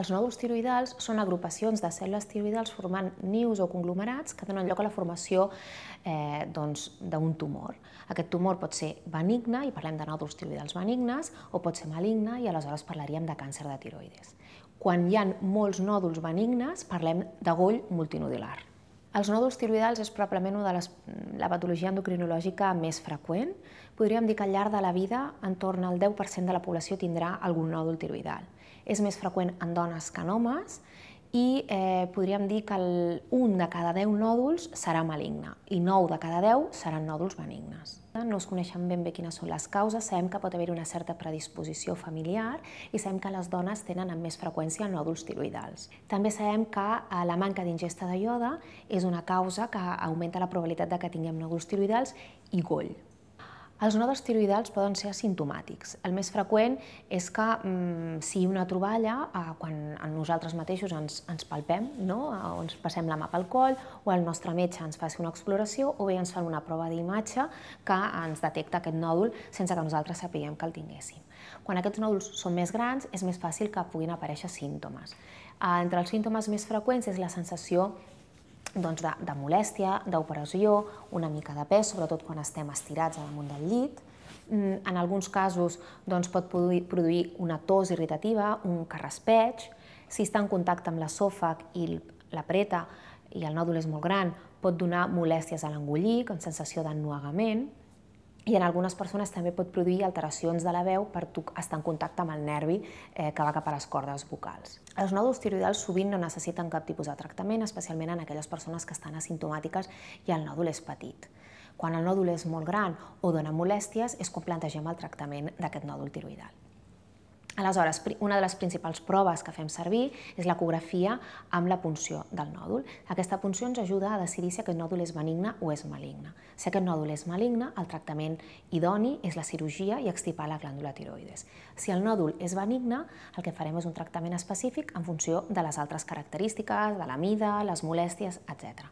Els nòduls tiroïdals són agrupacions de cèl·lules tiroïdals formant nius o conglomerats que donen lloc a la formació eh, doncs, d'un doncs, tumor. Aquest tumor pot ser benigne, i parlem de nòduls tiroïdals benignes, o pot ser maligne, i aleshores parlaríem de càncer de tiroides. Quan hi ha molts nòduls benignes, parlem de goll multinodular. Els nòduls tiroïdals és probablement una de les, la patologia endocrinològica més freqüent. Podríem dir que al llarg de la vida, en torn al 10% de la població tindrà algun nòdul tiroïdal. És més freqüent en dones que en homes i eh, podríem dir que el, un de cada 10 nòduls serà maligne i 9 de cada 10 seran nòduls benignes. No es coneixen ben bé quines són les causes, sabem que pot haver una certa predisposició familiar i sabem que les dones tenen amb més freqüència nòduls tiroïdals. També sabem que eh, la manca d'ingesta de ioda és una causa que augmenta la probabilitat de que tinguem nòduls tiroïdals i goll. Els nodes tiroïdals poden ser asimptomàtics. El més freqüent és que mm, si una troballa, eh, quan nosaltres mateixos ens, ens palpem, no? o eh, ens passem la mà pel coll, o el nostre metge ens faci una exploració, o bé ens fan una prova d'imatge que ens detecta aquest nòdul sense que nosaltres sapiguem que el tinguéssim. Quan aquests nòduls són més grans, és més fàcil que puguin aparèixer símptomes. Eh, entre els símptomes més freqüents és la sensació doncs de, de molèstia, d'operació, una mica de pes, sobretot quan estem estirats al damunt del llit. Mm, en alguns casos doncs, pot produir una tos irritativa, un carraspeig. Si està en contacte amb l'esòfag i la preta i el nòdul és molt gran, pot donar molèsties a l'engollir, amb sensació d'ennuegament i en algunes persones també pot produir alteracions de la veu per estar en contacte amb el nervi eh, que va cap a les cordes vocals. Els nòduls tiroïdals sovint no necessiten cap tipus de tractament, especialment en aquelles persones que estan asimptomàtiques i el nòdul és petit. Quan el nòdul és molt gran o dona molèsties és quan plantegem el tractament d'aquest nòdul tiroidal. Aleshores, una de les principals proves que fem servir és l'ecografia amb la punció del nòdul. Aquesta punció ens ajuda a decidir si aquest nòdul és benigne o és maligne. Si aquest nòdul és maligne, el tractament idoni és la cirurgia i extipar la glàndula tiroides. Si el nòdul és benigne, el que farem és un tractament específic en funció de les altres característiques, de la mida, les molèsties, etc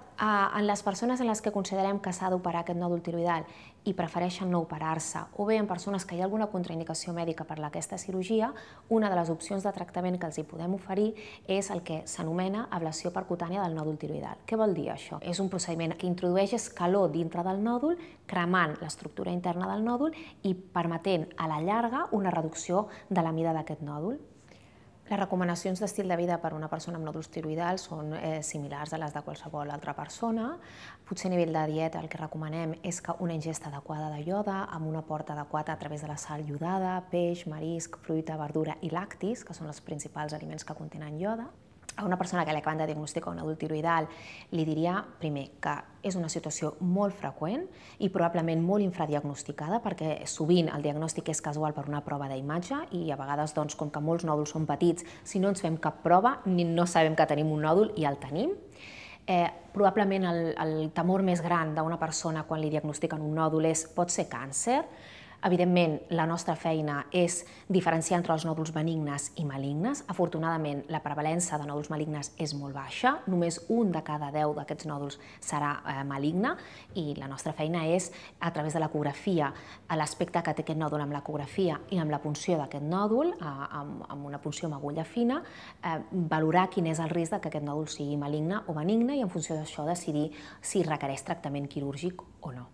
en les persones en les que considerem que s'ha d'operar aquest nòdul tiroidal i prefereixen no operar-se, o bé en persones que hi ha alguna contraindicació mèdica per a aquesta cirurgia, una de les opcions de tractament que els hi podem oferir és el que s'anomena ablació percutània del nòdul tiroidal. Què vol dir això? És un procediment que introdueix calor dintre del nòdul, cremant l'estructura interna del nòdul i permetent a la llarga una reducció de la mida d'aquest nòdul. Les recomanacions d'estil de vida per a una persona amb nòduls tiroïdals són eh, similars a les de qualsevol altra persona. Potser a nivell de dieta el que recomanem és que una ingesta adequada de ioda amb un aport adequat a través de la sal iodada, peix, marisc, fruita, verdura i lactis, que són els principals aliments que contenen ioda a una persona que li acaben de diagnosticar un adult tiroidal li diria, primer, que és una situació molt freqüent i probablement molt infradiagnosticada perquè sovint el diagnòstic és casual per una prova d'imatge i a vegades, doncs, com que molts nòduls són petits, si no ens fem cap prova ni no sabem que tenim un nòdul i el tenim. Eh, probablement el, el temor més gran d'una persona quan li diagnostiquen un nòdul és pot ser càncer, Evidentment, la nostra feina és diferenciar entre els nòduls benignes i malignes. Afortunadament, la prevalença de nòduls malignes és molt baixa, només un de cada deu d'aquests nòduls serà eh, maligne i la nostra feina és, a través de l'ecografia, l'aspecte que té aquest nòdul amb l'ecografia i amb la punció d'aquest nòdul, eh, amb, amb una punció amb agulla fina, eh, valorar quin és el risc de que aquest nòdul sigui maligne o benigne i en funció d'això decidir si requereix tractament quirúrgic o no.